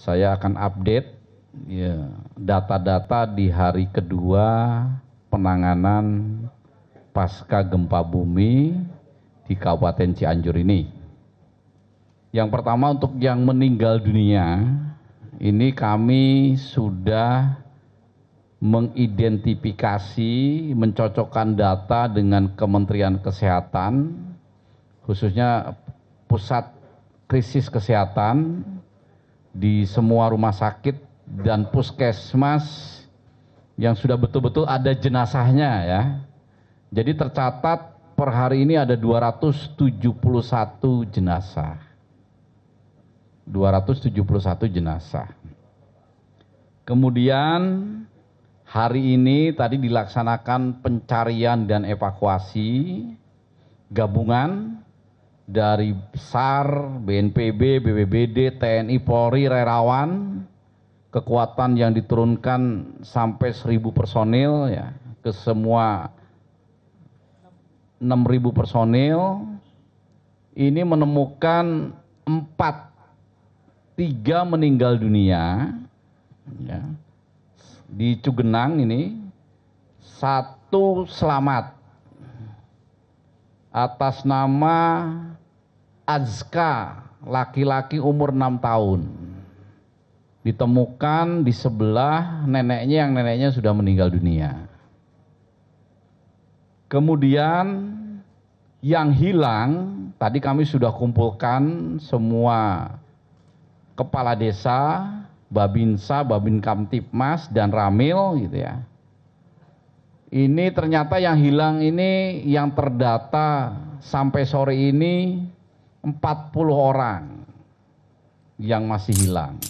saya akan update ya, data-data di hari kedua penanganan pasca gempa bumi di Kabupaten Cianjur ini. Yang pertama untuk yang meninggal dunia, ini kami sudah mengidentifikasi, mencocokkan data dengan Kementerian Kesehatan, khususnya Pusat Krisis Kesehatan, di semua rumah sakit dan puskesmas yang sudah betul-betul ada jenazahnya ya. Jadi tercatat per hari ini ada 271 jenazah. 271 jenazah. Kemudian hari ini tadi dilaksanakan pencarian dan evakuasi gabungan dari SAR, BNPB, BBBD, TNI, Polri, relawan, kekuatan yang diturunkan sampai 1000 personil ya ke semua 6000 personil ini menemukan empat tiga meninggal dunia ya, di Cugenang ini satu selamat atas nama Azka laki-laki umur 6 tahun ditemukan di sebelah neneknya yang neneknya sudah meninggal dunia. Kemudian yang hilang tadi kami sudah kumpulkan semua kepala desa, Babinsa, Babin Kamtipmas dan Ramil gitu ya ini ternyata yang hilang ini yang terdata sampai sore ini 40 orang yang masih hilang.